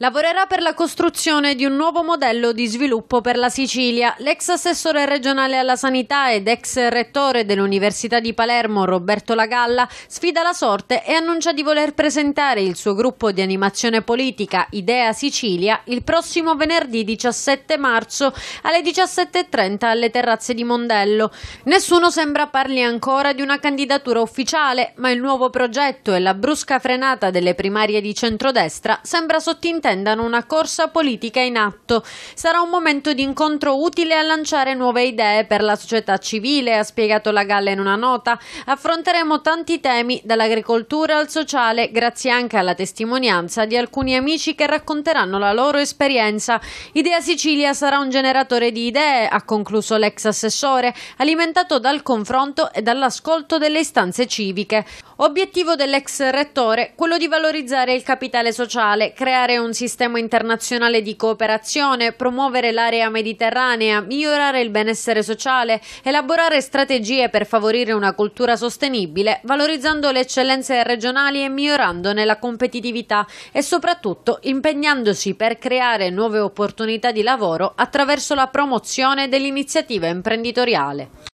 Lavorerà per la costruzione di un nuovo modello di sviluppo per la Sicilia. L'ex assessore regionale alla sanità ed ex rettore dell'Università di Palermo, Roberto Lagalla, sfida la sorte e annuncia di voler presentare il suo gruppo di animazione politica Idea Sicilia il prossimo venerdì 17 marzo alle 17.30 alle terrazze di Mondello. Nessuno sembra parli ancora di una candidatura ufficiale, ma il nuovo progetto e la brusca frenata delle primarie di centrodestra sembra sottintendere attendano una corsa politica in atto. Sarà un momento di incontro utile a lanciare nuove idee per la società civile, ha spiegato la Galla in una nota. Affronteremo tanti temi, dall'agricoltura al sociale, grazie anche alla testimonianza di alcuni amici che racconteranno la loro esperienza. Idea Sicilia sarà un generatore di idee, ha concluso l'ex assessore, alimentato dal confronto e dall'ascolto delle istanze civiche. Obiettivo dell'ex rettore, quello di valorizzare il capitale sociale, creare un sistema internazionale di cooperazione, promuovere l'area mediterranea, migliorare il benessere sociale, elaborare strategie per favorire una cultura sostenibile, valorizzando le eccellenze regionali e migliorandone la competitività e soprattutto impegnandosi per creare nuove opportunità di lavoro attraverso la promozione dell'iniziativa imprenditoriale.